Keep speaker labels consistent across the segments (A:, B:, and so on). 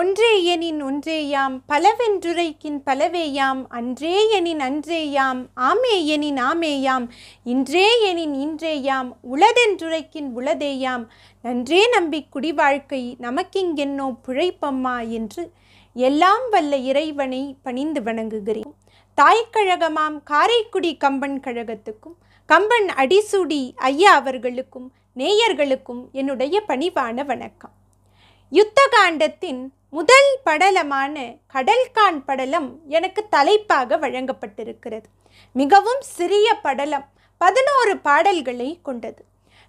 A: ஒன்றேயனின் ஒன்றேயாம் பலவென்றுரைக்கின் பலவேயாம் அன்றேயனின் அன்றேயாம் ஆமேயனின் ஆமேயாம் இன்றேயனின் இன்றேயாம் உளதென்றுரைக்கின் உளதேயாம் நன்றே நம்பி குடிவாழ்க்கை நமக்கிங்கென்னோ புழைப்பம்மா என்று எல்லாம் வல்ல இறைவனை பணிந்து வணங்குகிறேன் தாய்க்கழகமாம் காரைக்குடி கம்பன் கழகத்துக்கும் கம்பன் அடிசூடி ஐயா அவர்களுக்கும் நேயர்களுக்கும் என்னுடைய பணிவான வணக்கம் யுத்த காண்டத்தின் முதல் படலமான கடல்கான் படலம் எனக்கு தலைப்பாக வழங்கப்பட்டிருக்கிறது மிகவும் சிறிய படலம் பதினோரு பாடல்களை கொண்டது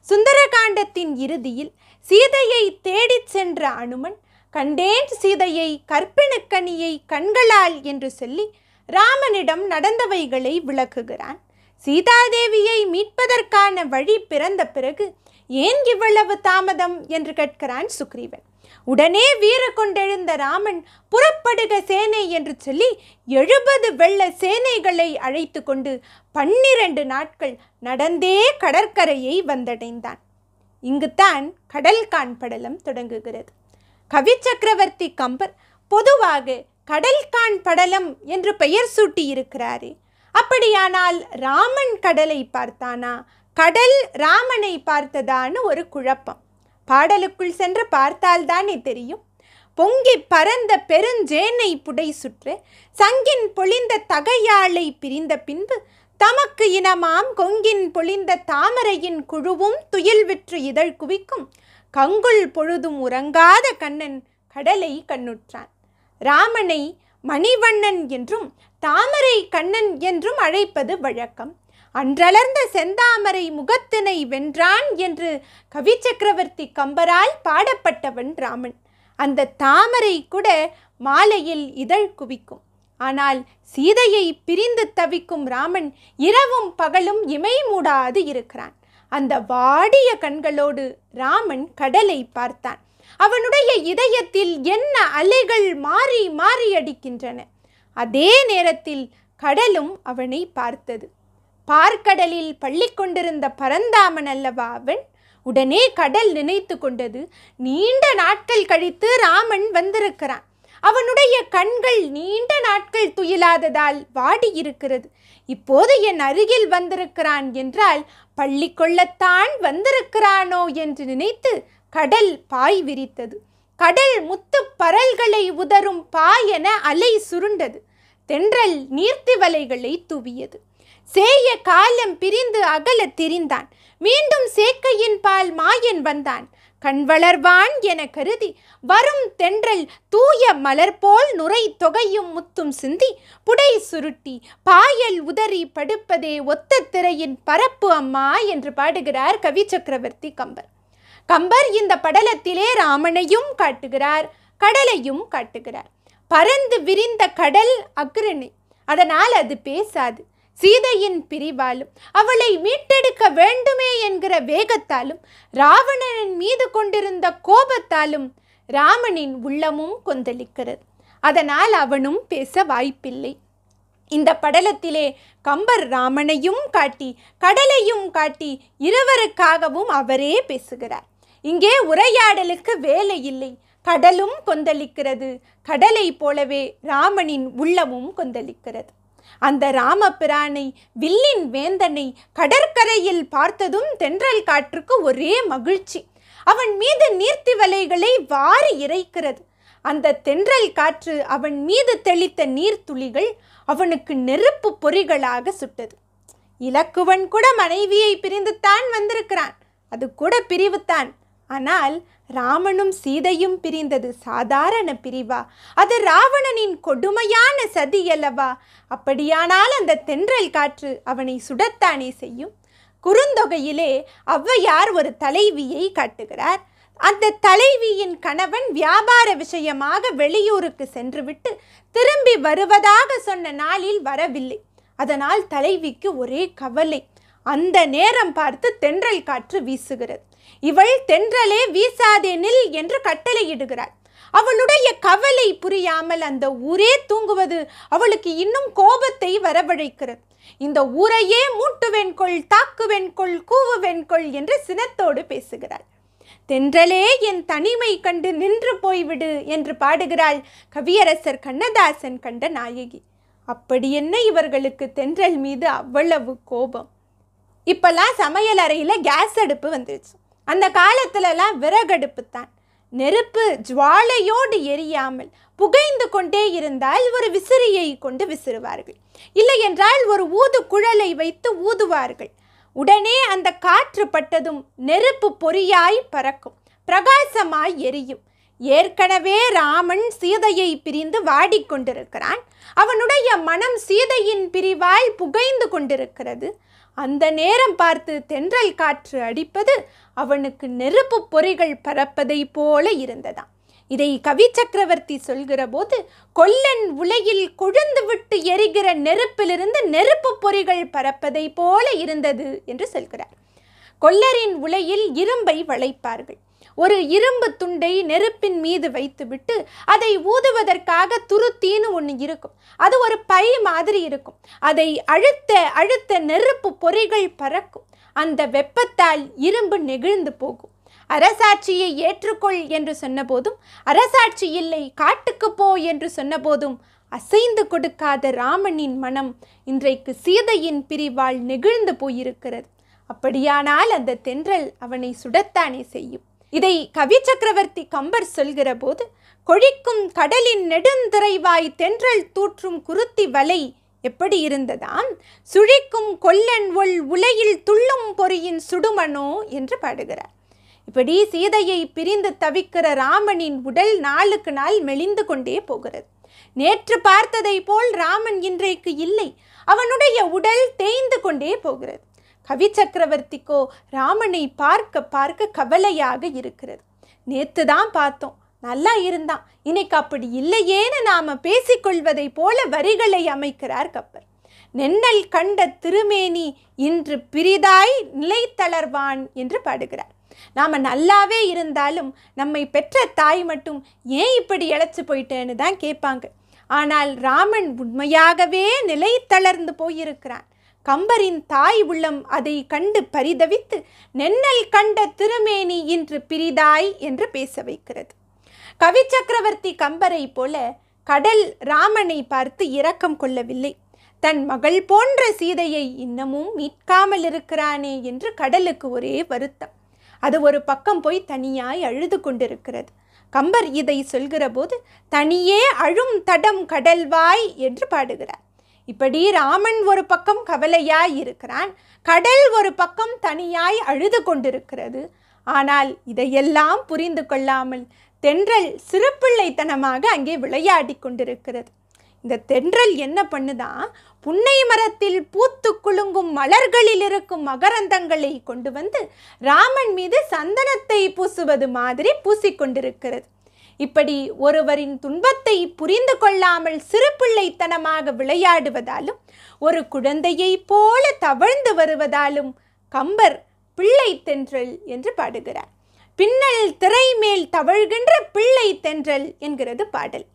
A: சுந்தரகாண்டத்தின் இறுதியில் சீதையை தேடிச் சென்ற அனுமன் கண்டேன் சீதையை கற்பிணுக்கணியை கண்களால் என்று சொல்லி ராமனிடம் நடந்தவைகளை விளக்குகிறான் சீதாதேவியை மீட்பதற்கான வழி பிறந்த பிறகு ஏன் இவ்வளவு தாமதம் என்று கேட்கிறான் சுக்ரீவன் உடனே வீர கொண்டெழுந்த ராமன் புறப்படுக சேனை என்று சொல்லி எழுபது வெள்ள சேனைகளை அழைத்து கொண்டு பன்னிரண்டு நாட்கள் நடந்தே கடற்கரையை வந்தடைந்தான் இங்குதான் கடல்கான் படலம் தொடங்குகிறது கவி சக்கரவர்த்தி கம்பர் பொதுவாக கடல்கான் படலம் என்று பெயர் சூட்டியிருக்கிறாரே அப்படியானால் ராமன் கடலை பார்த்தானா கடல் ராமனை பார்த்ததான்னு ஒரு குழப்பம் பாடலுக்குள் சென்று பார்த்தால்தானே தெரியும் பொங்கி பறந்த பெருஞ்சேனை புடை சுற்று சங்கின் பொழிந்த தகையாளை பிரிந்த பின்பு தமக்கு இனமாம் கொங்கின் பொழிந்த தாமரையின் குழுவும் துயில் விற்று இதழ் குவிக்கும் கங்குள் பொழுதும் உறங்காத கண்ணன் கடலை கண்ணுற்றான் ராமனை மணிவண்ணன் என்றும் தாமரை கண்ணன் என்றும் அழைப்பது வழக்கம் அன்றலர்ந்த செந்தாமரை முகத்தினை வென்றான் என்று கவி சக்கரவர்த்தி கம்பரால் பாடப்பட்டவன் ராமன் அந்த தாமரை கூட மாலையில் இதழ் குவிக்கும் ஆனால் சீதையை பிரிந்து தவிக்கும் ராமன் இரவும் பகலும் இமை மூடாது இருக்கிறான் அந்த வாடிய கண்களோடு ராமன் கடலை பார்த்தான் அவனுடைய இதயத்தில் என்ன அலைகள் மாறி மாறி அடிக்கின்றன அதே நேரத்தில் கடலும் அவனை பார்த்தது பார்க்கடலில் பள்ளி கொண்டிருந்த பரந்தாமன் அல்லவா அவன் உடனே கடல் நினைத்து கொண்டது நீண்ட நாட்கள் கழித்து ராமன் வந்திருக்கிறான் அவனுடைய கண்கள் நீண்ட நாட்கள் துயிலாததால் வாடி இருக்கிறது இப்போது என் அருகில் வந்திருக்கிறான் என்றால் பள்ளி கொள்ளத்தான் வந்திருக்கிறானோ என்று நினைத்து கடல் பாய் விரித்தது கடல் முத்து பரல்களை உதரும் பாய் என அலை சுருண்டது தென்றல் நீர்த்திவலைகளை துவியது சேய காலம் பிரிந்து அகலத் திரிந்தான் மீண்டும் சேக்கையின் பால் மாயன் வந்தான் கண் வளர்வான் என கருதி வரும் தென்றல் தூய மலர் போல் நுரை தொகையும் முத்தும் சிந்தி புடை சுருட்டி பாயல் உதறி படுப்பதே ஒத்த திரையின் பரப்பு அம்மா என்று பாடுகிறார் கவி சக்கரவர்த்தி கம்பர் கம்பர் இந்த படலத்திலே ராமனையும் காட்டுகிறார் கடலையும் காட்டுகிறார் பறந்து விரிந்த கடல் அக்ரணி அதனால் அது பேசாது சீதையின் பிரிவாலும் அவளை மீட்டெடுக்க வேண்டுமே என்கிற வேகத்தாலும் ராவணனின் மீது கொண்டிருந்த கோபத்தாலும் ராமனின் உள்ளமும் கொந்தளிக்கிறது அதனால் அவனும் பேச வாய்ப்பில்லை இந்த படலத்திலே கம்பர் ராமனையும் காட்டி கடலையும் காட்டி இருவருக்காகவும் அவரே பேசுகிறார் இங்கே உரையாடலுக்கு வேலை இல்லை கடலும் கொந்தளிக்கிறது கடலை போலவே ராமனின் உள்ளமும் கொந்தளிக்கிறது அந்த ராமபிரானை வில்லின் வேந்தனை கடற்கரையில் பார்த்ததும் தென்றல் காற்றுக்கு ஒரே மகிழ்ச்சி அவன் மீது நீர்த்தி வலைகளை வாரி இறைக்கிறது அந்த தென்றல் காற்று அவன் மீது தெளித்த நீர்த்துளிகள் அவனுக்கு நெருப்பு பொறிகளாக சுட்டது இலக்குவன் கூட மனைவியை பிரிந்துத்தான் வந்திருக்கிறான் அது கூட பிரிவுத்தான் ஆனால் ராமனும் சீதையும் பிரிந்தது சாதாரண பிரிவா அது ராவணனின் கொடுமையான சதி அல்லவா அப்படியானால் அந்த தென்றல் காற்று அவனை சுடத்தானே செய்யும் குறுந்தொகையிலே அவ்வையார் ஒரு தலைவியை காட்டுகிறார் அந்த தலைவியின் கணவன் வியாபார விஷயமாக வெளியூருக்கு சென்றுவிட்டு திரும்பி வருவதாக சொன்ன நாளில் வரவில்லை அதனால் தலைவிக்கு ஒரே கவலை அந்த நேரம் பார்த்து தென்றல் காற்று வீசுகிறது இவள் தென்றலே வீசாதேனில் என்று கட்டளையிடுகிறார் அவளுடைய கவலை புரியாமல் அந்த ஊரே தூங்குவது அவளுக்கு இன்னும் கோபத்தை வரவழைக்கிறது இந்த ஊரையே மூட்டுவெண்கொள் தாக்குவெண்கொள் கூவுவெண்கொள் என்று சினத்தோடு பேசுகிறாள் தென்றலே என் தனிமை கண்டு நின்று போய்விடு என்று பாடுகிறாள் கவியரசர் கண்ணதாசன் கண்ட நாயகி அப்படி என்ன இவர்களுக்கு தென்றல் மீது அவ்வளவு கோபம் இப்பெல்லாம் சமையல் அறையில் கேஸ் அடுப்பு வந்துருச்சு அந்த காலத்திலலாம் விறகடுப்பு தான் நெருப்பு ஜுவாலையோடு எரியாமல் புகைந்து கொண்டே இருந்தால் ஒரு விசிறியை கொண்டு விசிறுவார்கள் இல்லை என்றால் ஒரு ஊது குழலை வைத்து ஊதுவார்கள் உடனே அந்த காற்று பட்டதும் நெருப்பு பொறியாய் பறக்கும் பிரகாசமாய் எரியும் ஏற்கனவே ராமன் சீதையை பிரிந்து வாடிக்கொண்டிருக்கிறான் அவனுடைய மனம் சீதையின் பிரிவாய் புகைந்து கொண்டிருக்கிறது அந்த நேரம் பார்த்து தென்றல் காற்று அடிப்பது அவனுக்கு நெருப்பு பொறிகள் பறப்பதை போல இருந்ததாம் இதை கவி சக்கரவர்த்தி சொல்கிற போது கொல்லன் உலகில் கொழுந்து விட்டு எரிகிற நெருப்பிலிருந்து நெருப்பு பொறிகள் பறப்பதை போல இருந்தது என்று சொல்கிறார் கொல்லரின் உலையில் இரும்பை வளைப்பார்கள் ஒரு இரும்பு துண்டை நெருப்பின் மீது வைத்துவிட்டு அதை ஊதுவதற்காக துருத்தின்னு ஒன்று இருக்கும் அது ஒரு பை மாதிரி இருக்கும் அதை அழுத்த அழுத்த நெருப்பு பொறிகள் பறக்கும் அந்த வெப்பத்தால் இரும்பு நெகிழ்ந்து போகும்
B: அரசாட்சியை
A: ஏற்றுக்கொள் என்று சொன்னபோதும் அரசாட்சி இல்லை காட்டுக்கு போ என்று சொன்னபோதும் அசைந்து கொடுக்காத ராமனின் மனம் இன்றைக்கு சீதையின் பிரிவால் நெகிழ்ந்து போயிருக்கிறது அப்படியானால் அந்த தென்றல் அவனை சுடத்தானே செய்யும் இதை கவி சக்கரவர்த்தி கம்பர் சொல்கிற போது கொழிக்கும் கடலின் நெடுந்திரைவாய் தென்றல் தூற்றும் குருத்தி வலை எப்படி இருந்ததாம் சுழிக்கும் கொல்லன் ஒள் உலையில் துள்ளும் பொறியின் சுடுமனோ என்று பாடுகிறார் இப்படி சீதையை பிரிந்து தவிக்கிற ராமனின் உடல் நாளுக்கு நாள் மெலிந்து கொண்டே போகிறது நேற்று பார்த்ததை போல் ராமன் இன்றைக்கு இல்லை அவனுடைய உடல் தேய்ந்து கொண்டே போகிறது கவி சக்கரவர்த்திக்கோ ராமனை பார்க்க பார்க்க கவலையாக இருக்கிறது நேற்று தான் பார்த்தோம் நல்லா இருந்தான் இன்னைக்கு அப்படி இல்லையேன்னு நாம் பேசிக்கொள்வதை போல வரிகளை அமைக்கிறார் கப்பர் நென்னல் கண்ட திருமேனி இன்று பிரிதாய் நிலைத்தளர்வான் என்று பாடுகிறார் நாம் நல்லாவே இருந்தாலும் நம்மை பெற்ற தாய் மட்டும் ஏன் இப்படி இழைச்சி போயிட்டேன்னு தான் கேட்பாங்க ஆனால் ராமன் உண்மையாகவே நிலை தளர்ந்து போயிருக்கிறான் கம்பரின் தாய் உள்ளம் அதை கண்டு பரிதவித்து நென்னல் கண்ட திருமேனி இன்று பிரிதாய் என்று பேச வைக்கிறது கவி சக்கரவர்த்தி கம்பரை போல கடல் ராமனை பார்த்து இரக்கம் கொள்ளவில்லை தன் மகள் போன்ற சீதையை இன்னமும் மீட்காமல் இருக்கிறானே என்று கடலுக்கு ஒரே வருத்தம் அது ஒரு பக்கம் போய் தனியாய் அழுது கொண்டிருக்கிறது கம்பர் இதை சொல்கிறபோது தனியே அழும் தடம் கடல்வாய் என்று பாடுகிறார் இப்படி ராமன் ஒரு பக்கம் கவலையாய் இருக்கிறான் கடல் ஒரு பக்கம் தனியாய் அழுது கொண்டிருக்கிறது ஆனால் இதையெல்லாம் புரிந்து கொள்ளாமல் தென்றல் சிறுப்பிள்ளைத்தனமாக அங்கே விளையாடி கொண்டிருக்கிறது இந்த தென்றல் என்ன பண்ணுதான் புன்னை மரத்தில் பூத்து குலுங்கும் மலர்களில் இருக்கும் மகரந்தங்களை கொண்டு வந்து ராமன் மீது சந்தனத்தை பூசுவது மாதிரி பூசிக்கொண்டிருக்கிறது இப்படி ஒருவரின் துன்பத்தை புரிந்து கொள்ளாமல் சிறு பிள்ளைத்தனமாக விளையாடுவதாலும் ஒரு குழந்தையைப் போல தவழ்ந்து வருவதாலும் கம்பர் பிள்ளை தென்றல் என்று பாடுகிறார் பின்னல் திரை மேல் தவழ்கின்ற பிள்ளை தென்றல் என்கிறது பாடல்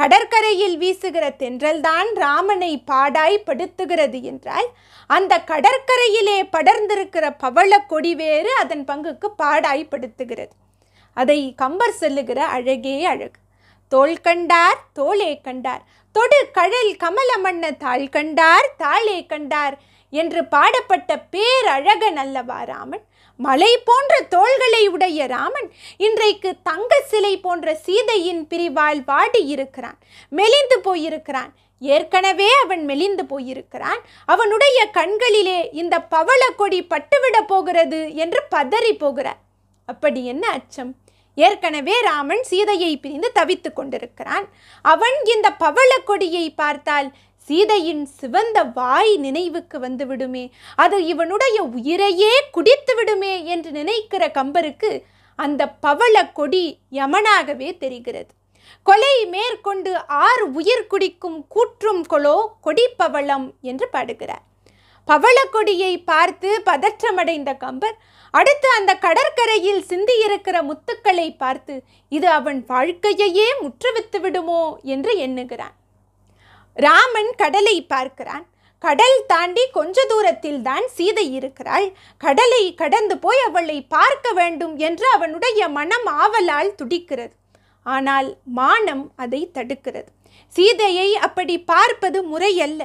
A: கடற்கரையில் வீசுகிற தென்றல்தான் ராமனை பாடாய் படுத்துகிறது என்றால் அந்த கடற்கரையிலே படர்ந்திருக்கிற பவள கொடி வேறு அதன் பங்குக்கு பாடாய் படுத்துகிறது அதை கம்பர் செல்லுகிற அழகே அழகு தோல் கண்டார் தோலே கண்டார் தொடு கழல் கமல மன்ன தாள் கண்டார் தாளே கண்டார் என்று பாடப்பட்ட பேரழகன் அல்லவா ராமன் மலை போன்ற தோள்களை உடைய ராமன் இன்றைக்கு தங்க சிலை போன்ற சீதையின் பிரிவால் வாடி இருக்கிறான் மெலிந்து போயிருக்கிறான் ஏற்கனவே அவன் மெலிந்து போயிருக்கிறான் அவனுடைய கண்களிலே இந்த பவள கொடி பட்டுவிட போகிறது என்று பதறி போகிறார் அப்படி என்ன அச்சம் ஏற்கனவே ராமன் சீதையை பிரிந்து தவித்து கொண்டிருக்கிறான் அவன் இந்த பவள கொடியை பார்த்தால் சீதையின் சிவந்த வாய் நினைவுக்கு வந்துவிடுமே அது இவனுடைய உயிரையே குடித்து விடுமே என்று நினைக்கிற கம்பருக்கு அந்த பவள கொடி யமனாகவே தெரிகிறது கொலை மேற்கொண்டு ஆர் உயிர் குடிக்கும் கூற்றும் கொலோ கொடிப்பவளம் என்று பாடுகிறார் பவள கொடியை பார்த்து பதற்றமடைந்த கம்பர் அடுத்து அந்த கடற்கரையில் சிந்தியிருக்கிற முத்துக்களை பார்த்து இது அவன் வாழ்க்கையையே முற்றுவித்து விடுமோ என்று எண்ணுகிறான் ராமன் கடலை பார்க்கிறான் கடல் தாண்டி கொஞ்ச தூரத்தில் தான் சீதை இருக்கிறாள் கடலை கடந்து போய் அவளை பார்க்க வேண்டும் என்று அவனுடைய மனம் ஆவலால் துடிக்கிறது ஆனால் மானம் அதை தடுக்கிறது சீதையை அப்படி பார்ப்பது முறையல்ல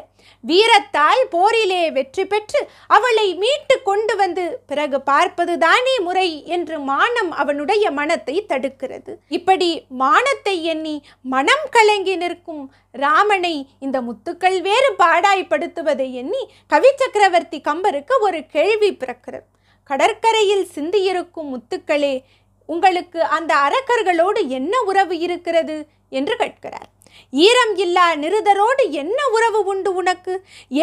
A: வீரத்தால் போரிலே வெற்றி பெற்று அவளை மீட்டு கொண்டு வந்து பிறகு பார்ப்பதுதானே முறை என்று மானம் அவனுடைய மனத்தை தடுக்கிறது இப்படி மானத்தை எண்ணி மனம் கலங்கி நிற்கும் ராமனை இந்த முத்துக்கள் வேறு பாடாய்படுத்துவதை எண்ணி கவி சக்கரவர்த்தி கம்பருக்கு ஒரு கேள்வி பிறக்கிறது கடற்கரையில் சிந்தியிருக்கும் முத்துக்களே உங்களுக்கு அந்த அரக்கர்களோடு என்ன உறவு இருக்கிறது என்று கேட்கிறார் ஈரம் இல்லா நிருதரோடு என்ன உறவு உண்டு உனக்கு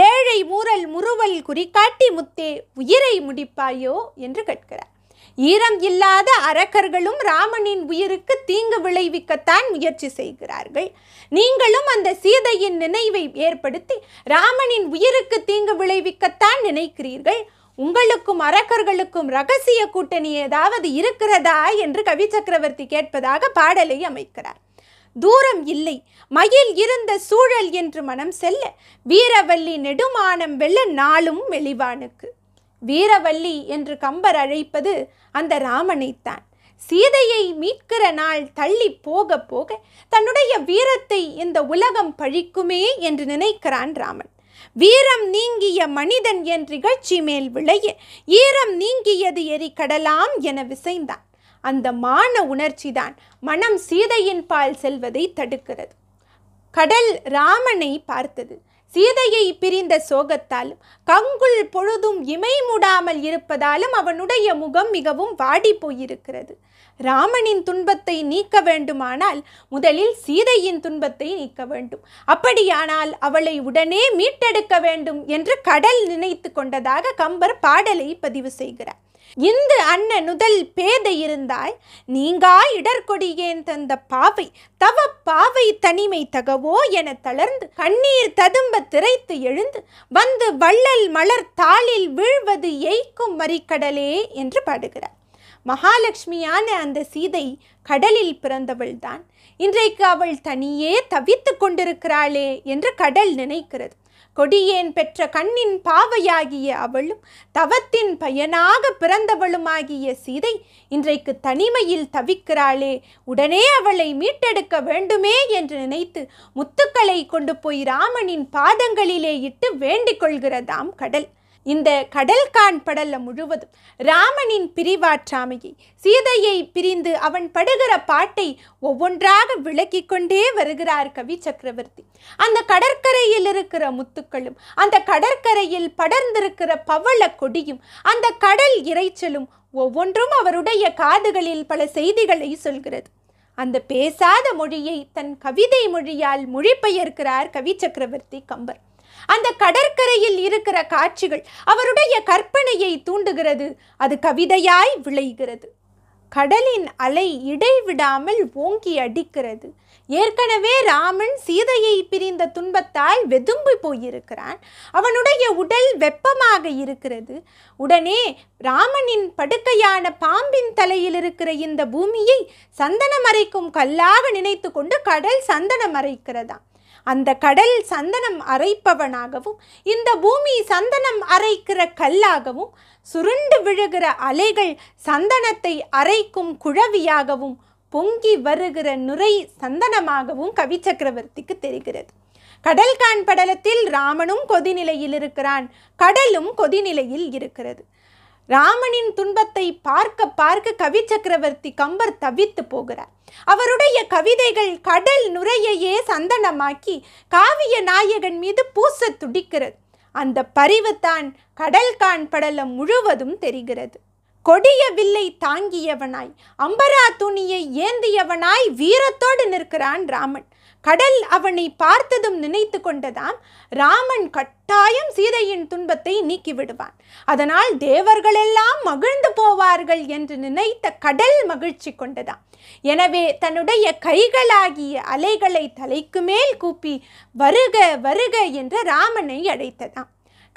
A: ஏழை மூரல் முறுவல் குறிக்காட்டி முத்தே உயிரை முடிப்பாயோ என்று கேட்கிறார் ஈரம் இல்லாத அரக்கர்களும் ராமனின் உயிருக்கு தீங்கு விளைவிக்கத்தான் முயற்சி செய்கிறார்கள் நீங்களும் அந்த சீதையின் நினைவை ஏற்படுத்தி ராமனின் உயிருக்கு தீங்கு விளைவிக்கத்தான் நினைக்கிறீர்கள் உங்களுக்கும் அரக்கர்களுக்கும் ரகசிய கூட்டணி ஏதாவது இருக்கிறதா என்று கவி சக்கரவர்த்தி கேட்பதாக பாடலை அமைக்கிறார் தூரம் இல்லை மயில் இருந்த சூழல் என்று மனம் செல்ல வீரவல்லி நெடுமானம் வெல்ல நாளும் வெளிவானுக்கு வீரவல்லி என்று கம்பர் அழைப்பது அந்த ராமனைத்தான் சீதையை மீட்கிற நாள் தள்ளி போக போக தன்னுடைய வீரத்தை இந்த உலகம் பழிக்குமே என்று நினைக்கிறான் ராமன் வீரம் நீங்கிய மனிதன் என் நிகழ்ச்சி மேல் விளைய ஈரம் நீங்கியது எரி கடலாம் என விசைந்தான் அந்த மான உணர்ச்சி தான் மனம் சீதையின் பால் செல்வதை தடுக்கிறது கடல் ராமனை பார்த்தது சீதையை பிரிந்த சோகத்தாலும் கங்குள் பொழுதும் இமை முடாமல் இருப்பதாலும் அவனுடைய முகம் மிகவும் வாடி போயிருக்கிறது ராமனின் துன்பத்தை நீக்க வேண்டுமானால் முதலில் சீதையின் துன்பத்தை நீக்க வேண்டும் அப்படியானால் அவளை உடனே மீட்டெடுக்க வேண்டும் என்று கடல் நினைத்து கொண்டதாக கம்பர் பாடலை பதிவு செய்கிறார் இந்து அண்ணன் முதல் பேதை இருந்தாய் நீங்கா இடர்கொடியேன் தந்த பாவை தவ பாவை தனிமை தகவோ என தளர்ந்து கண்ணீர் ததும்ப திரைத்து எழுந்து வந்து வள்ளல் மலர் தாளில் வீழ்வது எய்க்கும் மறிக்கடலே என்று பாடுகிறார் மகாலட்சுமியான அந்த சீதை கடலில் பிறந்தவள்தான் இன்றைக்கு அவள் தனியே தவித்து கொண்டிருக்கிறாளே என்று கடல் நினைக்கிறது கொடியேன் பெற்ற கண்ணின் பாவையாகிய அவளும் தவத்தின் பயனாக பிறந்தவளுமாகிய சீதை இன்றைக்கு தனிமையில் தவிக்கிறாளே உடனே அவளை மீட்டெடுக்க வேண்டுமே என்று நினைத்து முத்துக்களை கொண்டு போய் ராமனின் பாதங்களிலே இட்டு வேண்டிக் கொள்கிறதாம் கடல் இந்த கடல்கான் படல்ல முழுவதும் ராமனின் பிரிவாற்றாமையை சீதையை பிரிந்து அவன் படுகிற பாட்டை ஒவ்வொன்றாக விளக்கி கொண்டே வருகிறார் கவி சக்கரவர்த்தி அந்த கடற்கரையில் இருக்கிற முத்துக்களும் அந்த கடற்கரையில் படர்ந்திருக்கிற பவள கொடியும் அந்த கடல் இறைச்சலும் ஒவ்வொன்றும் அவருடைய காதுகளில் பல செய்திகளை சொல்கிறது அந்த பேசாத மொழியை தன் கவிதை மொழியால் மொழிபெயர்க்கிறார் கவி சக்கரவர்த்தி கம்பர் அந்த கடற்கரையில் இருக்கிற காட்சிகள் அவருடைய கற்பனையை தூண்டுகிறது அது கவிதையாய் விளைகிறது கடலின் அலை இடைவிடாமல் ஓங்கி அடிக்கிறது ஏற்கனவே ராமன் சீதையை பிரிந்த துன்பத்தால் வெதும்பி போயிருக்கிறான் அவனுடைய உடல் வெப்பமாக இருக்கிறது உடனே ராமனின் படுக்கையான பாம்பின் தலையில் இருக்கிற இந்த பூமியை சந்தனம் அரைக்கும் கல்லாக நினைத்து கொண்டு கடல் சந்தனம் அரைக்கிறதாம் அந்த கடல் சந்தனம் அரைப்பவனாகவும் இந்த பூமி சந்தனம் அரைக்கிற கல்லாகவும் சுருண்டு விழுகிற அலைகள் சந்தனத்தை அரைக்கும் குழவியாகவும் பொங்கி வருகிற நுரை சந்தனமாகவும் கவி சக்கரவர்த்திக்கு தெரிகிறது கடல்கான் படலத்தில் ராமனும் கொதிநிலையில் இருக்கிறான் கடலும் கொதிநிலையில் இருக்கிறது ராமனின் துன்பத்தை பார்க்க பார்க்க கவி சக்கரவர்த்தி கம்பர் தவித்து போகிறார் அவருடைய கவிதைகள் கடல் நுரையையே சந்தனமாக்கி காவிய நாயகன் மீது பூச துடிக்கிறது அந்த பறிவு தான் கடல்கான் படலம் முழுவதும் தெரிகிறது கொடிய வில்லை தாங்கியவனாய் அம்பரா துணியை ஏந்தியவனாய் வீரத்தோடு நிற்கிறான் ராமன் கடல் அவனை பார்த்ததும் நினைத்து கொண்டதாம் ராமன் கட்டாயம் சீதையின் துன்பத்தை நீக்கிவிடுவான் அதனால் தேவர்களெல்லாம் மகிழ்ந்து போவார்கள் என்று நினைத்த கடல் மகிழ்ச்சி கொண்டதாம் எனவே தன்னுடைய கைகளாகிய அலைகளை தலைக்கு மேல் கூப்பி வருக வருக என்று ராமனை அழைத்ததாம்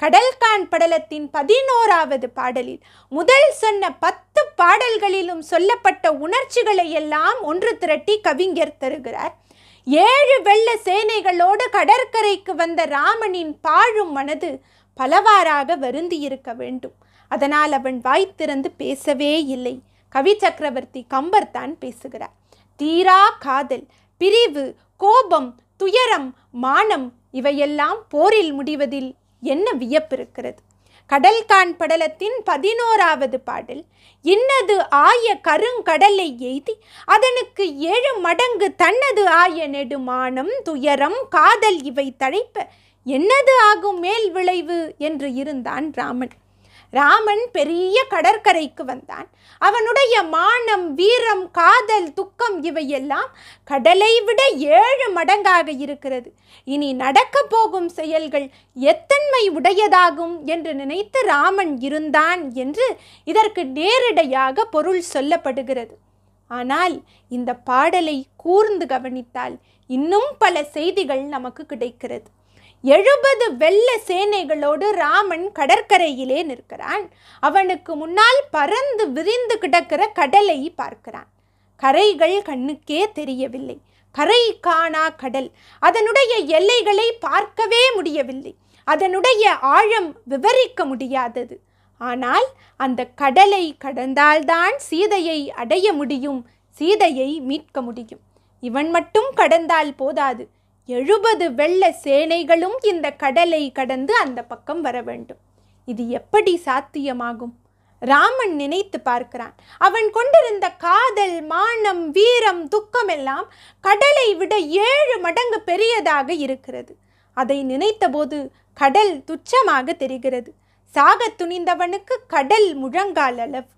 A: கடல்கான் படலத்தின் பதினோராவது பாடலில் முதல் சொன்ன பத்து பாடல்களிலும் சொல்லப்பட்ட உணர்ச்சிகளை எல்லாம் ஒன்று திரட்டி கவிஞர் தருகிறார் ஏழு வெள்ள சேனைகளோடு கடற்கரைக்கு வந்த ராமனின் பாழும் மனது பலவாறாக வருந்தியிருக்க வேண்டும் அதனால் அவன் வாய் திறந்து பேசவே இல்லை கவி சக்கரவர்த்தி கம்பர் தான் பேசுகிறார் தீரா காதல் பிரிவு கோபம் துயரம் மானம் இவையெல்லாம் போரில் முடிவதில் என்ன வியப்பிருக்கிறது கடல்கான் படலத்தின் பதினோராவது பாடல் இன்னது ஆய கருங்கடலை எய்தி அதனுக்கு ஏழு மடங்கு தன்னது ஆய நெடுமானம் துயரம் காதல் இவை தழைப்ப என்னது ஆகும் மேல் விளைவு என்று இருந்தான் ராமன் ராமன் பெரிய கடற்கரைக்கு வந்தான் அவனுடைய மானம் வீரம் காதல் துக்கம் இவையெல்லாம் கடலை விட ஏழு மடங்காக இருக்கிறது இனி நடக்க போகும் செயல்கள் எத்தன்மை உடையதாகும் என்று நினைத்து ராமன் இருந்தான் என்று இதற்கு நேரடியாக பொருள் சொல்லப்படுகிறது ஆனால் இந்த பாடலை கூர்ந்து கவனித்தால் இன்னும் பல செய்திகள் நமக்கு கிடைக்கிறது எழுபது வெள்ள சேனைகளோடு ராமன் கடற்கரையிலே நிற்கிறான் அவனுக்கு முன்னால் பறந்து விரிந்து கிடக்கிற கடலை பார்க்கிறான் கரைகள் கண்ணுக்கே தெரியவில்லை கரை காணா கடல் அதனுடைய எல்லைகளை பார்க்கவே முடியவில்லை அதனுடைய ஆழம் விவரிக்க முடியாதது ஆனால் அந்த கடலை கடந்தால்தான் சீதையை அடைய முடியும் சீதையை மீட்க முடியும் இவன் மட்டும் கடந்தால் போதாது எழுபது வெள்ள சேனைகளும் இந்த கடலை கடந்து அந்த பக்கம் வர வேண்டும் இது எப்படி சாத்தியமாகும் ராமன் நினைத்து பார்க்கிறான் அவன் கொண்டிருந்த காதல் மானம் வீரம் துக்கம் எல்லாம் கடலை விட ஏழு மடங்கு பெரியதாக இருக்கிறது அதை நினைத்தபோது கடல் துச்சமாக தெரிகிறது சாக துணிந்தவனுக்கு கடல் முழங்கால் அளவு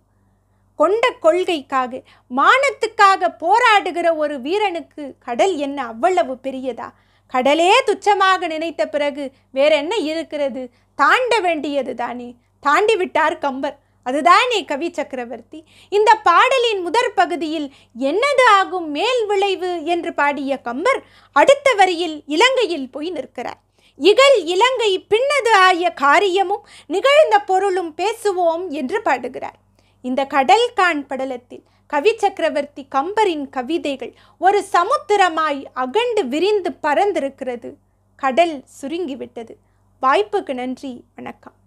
A: கொண்ட கொள்கைக்காக மானத்துக்காக போராடுகிற ஒரு வீரனுக்கு கடல் என்ன அவ்வளவு பெரியதா கடலே துச்சமாக நினைத்த பிறகு வேற என்ன இருக்கிறது தாண்ட வேண்டியது தானே தாண்டி விட்டார் கம்பர் அதுதானே கவி சக்கரவர்த்தி இந்த பாடலின் முதற் பகுதியில் என்னது ஆகும் மேல் விளைவு என்று பாடிய கம்பர் அடுத்த வரியில் இலங்கையில் போய் நிற்கிறார் இகல் இலங்கை பின்னது ஆய காரியமும் நிகழ்ந்த பொருளும் பேசுவோம் என்று பாடுகிறார் இந்த கடல் கான் படலத்தில் கவி சக்கரவர்த்தி கம்பரின் கவிதைகள் ஒரு சமுத்திரமாய் அகண்டு விரிந்து பறந்திருக்கிறது கடல் சுருங்கிவிட்டது வாய்ப்புக்கு நன்றி வணக்கம்